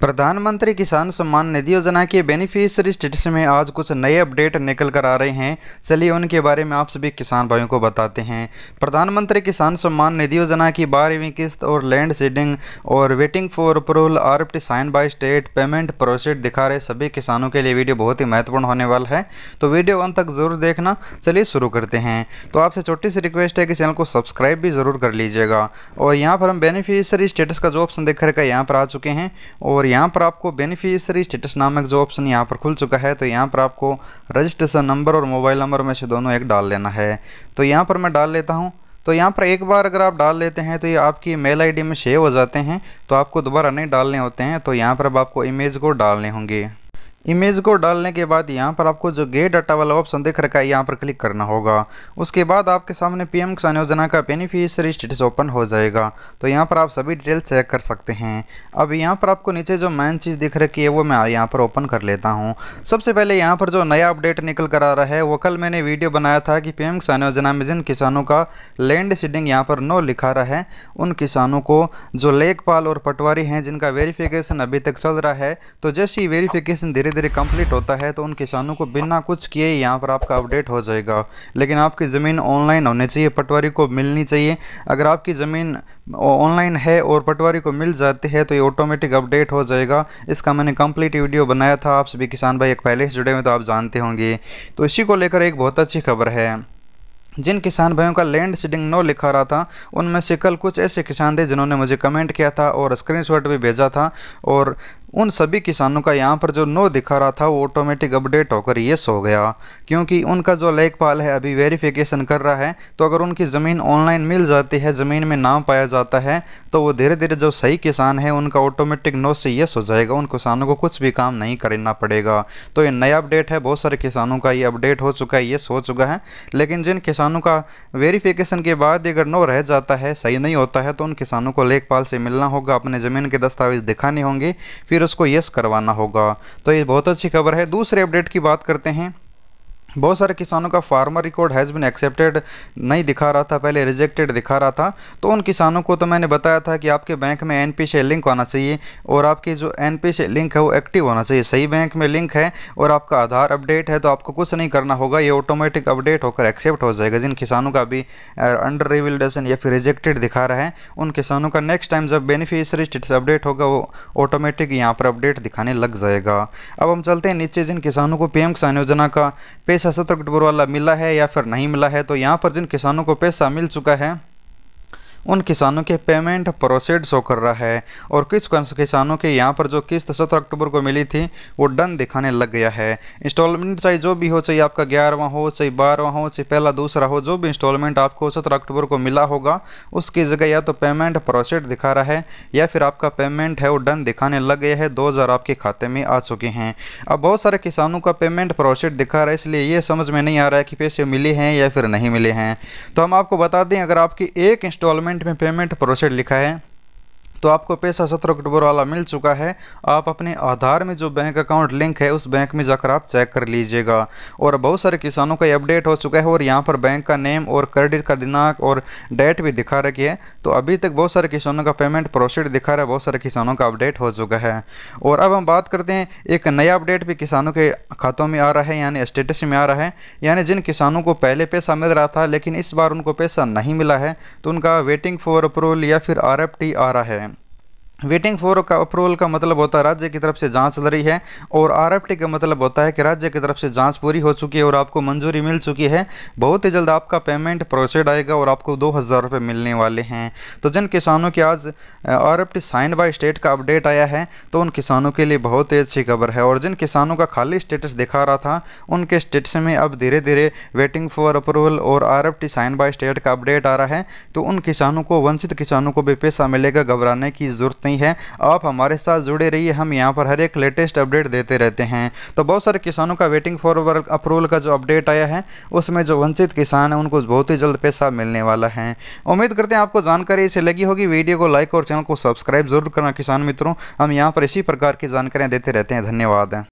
प्रधानमंत्री किसान सम्मान निधि योजना के बेनिफिशियरी स्टेटस में आज कुछ नए अपडेट निकल कर आ रहे हैं चलिए उनके बारे में आप सभी किसान भाइयों को बताते हैं प्रधानमंत्री किसान सम्मान निधि योजना की बारहवीं किस्त और लैंड सीडिंग और waiting for approval RFT sign by state payment processed दिखा रहे सभी किसानों के लिए वीडियो बहुत ही महत्वपूर्ण होने वाला है तो वीडियो अंत तक जरूर देखना चलिए शुरू करते हैं तो आपसे छोटी सी रिक्वेस्ट है कि चैनल को सब्सक्राइब भी ज़रूर कर लीजिएगा और यहाँ पर हम बेनिफिशियरी स्टेटस का जो ऑप्शन देख रखा है यहाँ पर आ चुके हैं और यहाँ पर आपको बेनिफिशियरी स्टेटस नामक जो ऑप्शन यहाँ पर खुल चुका है तो यहाँ पर आपको रजिस्ट्रेशन नंबर और मोबाइल नंबर में से दोनों एक डाल लेना है तो यहाँ पर मैं डाल लेता हूँ तो यहाँ पर एक बार अगर आप डाल लेते हैं तो ये आपकी मेल आईडी में सेव हो जाते हैं तो आपको दोबारा नहीं डालने होते हैं तो यहाँ पर अब आपको इमेज को डालने होंगे इमेज को डालने के बाद यहाँ पर आपको जो गेट डाटा वाला ऑप्शन दिख रखा है यहाँ पर क्लिक करना होगा उसके बाद आपके सामने पीएम किसान योजना का बेनिफिशियरी स्टेटस ओपन हो जाएगा तो यहाँ पर आप सभी डिटेल चेक कर सकते हैं अब यहाँ पर आपको नीचे जो मेन चीज़ दिख रखी है वो मैं यहाँ पर ओपन कर लेता हूँ सबसे पहले यहाँ पर जो नया अपडेट निकल कर आ रहा है वो कल मैंने वीडियो बनाया था कि पीएम किसान योजना में जिन किसानों का लैंड सीडिंग यहाँ पर नो लिखा रहा है उन किसानों को जो लेखपाल और पटवारी हैं जिनका वेरीफिकेशन अभी तक चल रहा है तो जैसे ही वेरीफिकेशन धीरे धीरे धीरे कंप्लीट होता है तो उन किसानों को बिना कुछ किए यहाँ पर आपका अपडेट हो जाएगा लेकिन आपकी ज़मीन ऑनलाइन होनी चाहिए पटवारी को मिलनी चाहिए अगर आपकी ज़मीन ऑनलाइन है और पटवारी को मिल जाती है तो ये ऑटोमेटिक अपडेट हो जाएगा इसका मैंने कम्प्लीट वीडियो बनाया था आप सभी किसान भाई एक पहले से जुड़े हुए तो आप जानते होंगे तो इसी को लेकर एक बहुत अच्छी खबर है जिन किसान भाइयों का लैंड सीडिंग नो लिखा रहा था उनमें से कल कुछ ऐसे किसान थे जिन्होंने मुझे कमेंट किया था और स्क्रीनशॉट भी भेजा था और उन सभी किसानों का यहाँ पर जो नो दिखा रहा था वो ऑटोमेटिक अपडेट होकर ये हो गया क्योंकि उनका जो लेखपाल है अभी वेरिफिकेशन कर रहा है तो अगर उनकी ज़मीन ऑनलाइन मिल जाती है ज़मीन में नाम पाया जाता है तो वो धीरे धीरे जो सही किसान है उनका ऑटोमेटिक नो से ये हो जाएगा उन किसानों को कुछ भी काम नहीं करना पड़ेगा तो ये नया अपडेट है बहुत सारे किसानों का ये अपडेट हो चुका है ये हो चुका है लेकिन जिन किसानों का वेरीफिकेशन के बाद अगर नो रह जाता है सही नहीं होता है तो उन किसानों को लेखपाल से मिलना होगा अपने ज़मीन के दस्तावेज़ दिखाने होंगे फिर फिर उसको यस करवाना होगा तो ये बहुत अच्छी खबर है दूसरे अपडेट की बात करते हैं बहुत सारे किसानों का farmer record has been accepted नहीं दिखा रहा था पहले रिजेक्टेड दिखा रहा था तो उन किसानों को तो मैंने बताया था कि आपके बैंक में एन से लिंक होना चाहिए और आपकी जो एन से लिंक है वो एक्टिव होना चाहिए सही बैंक में लिंक है और आपका आधार अपडेट है तो आपको कुछ नहीं करना होगा ये ऑटोमेटिक अपडेट होकर एक्सेप्ट हो जाएगा जिन किसानों का अभी अंडर रिविल्डेशन या फिर रिजेक्टेड दिखा रहा है उन किसानों का नेक्स्ट टाइम जब बेनिफिशरी स्टेटस अपडेट होगा वो ऑटोमेटिक यहाँ पर अपडेट दिखाने लग जाएगा अब हम चलते हैं नीचे जिन किसानों को पी एम किसान योजना का पे सशस्त्र कटबोर वाला मिला है या फिर नहीं मिला है तो यहाँ पर जिन किसानों को पैसा मिल चुका है उन किसानों के पेमेंट प्रोसेड शो कर रहा है और किस किसानों के यहाँ पर जो किस्त सत्रह अक्टूबर को मिली थी वो डन दिखाने लग गया है इंस्टॉलमेंट चाहे जो भी हो चाहे आपका ग्यारहवा हो चाहे बारहवा हो चाहे पहला दूसरा हो जो भी इंस्टॉलमेंट आपको सत्रह अक्टूबर को मिला होगा उसकी जगह या तो पेमेंट प्रोसेड दिखा रहा है या फिर आपका पेमेंट है वो डन दिखाने लग गया है दो हज़ार आपके खाते में आ चुके हैं अब बहुत सारे किसानों का पेमेंट प्रोसेड दिखा रहा है इसलिए ये समझ में नहीं आ रहा है कि पैसे मिले हैं या फिर नहीं मिले हैं तो हम आपको बता दें अगर आपकी एक इंस्टॉलमेंट पेमेंट में पेमेंट प्रोसेड लिखा है तो आपको पैसा सत्रह अक्टूबर वाला मिल चुका है आप अपने आधार में जो बैंक अकाउंट लिंक है उस बैंक में जाकर आप चेक कर लीजिएगा और बहुत सारे किसानों का अपडेट हो चुका है और यहाँ पर बैंक का नेम और क्रेडिट का दिनांक और डेट भी दिखा रखी है तो अभी तक बहुत सारे किसानों का पेमेंट प्रोसीड दिखा रहा है बहुत सारे किसानों का अपडेट हो चुका है और अब हम बात करते हैं एक नया अपडेट भी किसानों के खातों में आ रहा है यानी स्टेटस में आ रहा है यानी जिन किसानों को पहले पैसा मिल रहा था लेकिन इस बार उनको पैसा नहीं मिला है तो उनका वेटिंग फॉर अप्रूवल या फिर आर आ रहा है वेटिंग फॉर का अप्रूवल का मतलब होता है राज्य की तरफ से जांच चल रही है और आरएफटी का मतलब होता है कि राज्य की तरफ से जांच पूरी हो चुकी है और आपको मंजूरी मिल चुकी है बहुत ही जल्द आपका पेमेंट प्रोसेड आएगा और आपको दो हज़ार रुपये मिलने वाले हैं तो जिन किसानों की आज आर साइन बाय स्टेट का अपडेट आया है तो उन किसानों के लिए बहुत ही अच्छी खबर है और जिन किसानों का खाली स्टेटस दिखा रहा था उनके स्टेटस में अब धीरे धीरे वेटिंग फॉर अप्रूवल और आर साइन बाय स्टेट का अपडेट आ रहा है तो उन किसानों को वंचित किसानों को भी पैसा मिलेगा घबराने की जरूरत नहीं है आप हमारे साथ जुड़े रहिए हम यहाँ पर हर एक लेटेस्ट अपडेट देते रहते हैं तो बहुत सारे किसानों का वेटिंग फॉर वर्क अप्रूवल का जो अपडेट आया है उसमें जो वंचित किसान हैं उनको बहुत ही जल्द पैसा मिलने वाला है उम्मीद करते हैं आपको जानकारी इसे लगी होगी वीडियो को लाइक और चैनल को सब्सक्राइब जरूर करना किसान मित्रों हम यहाँ पर इसी प्रकार की जानकारियाँ देते रहते हैं धन्यवाद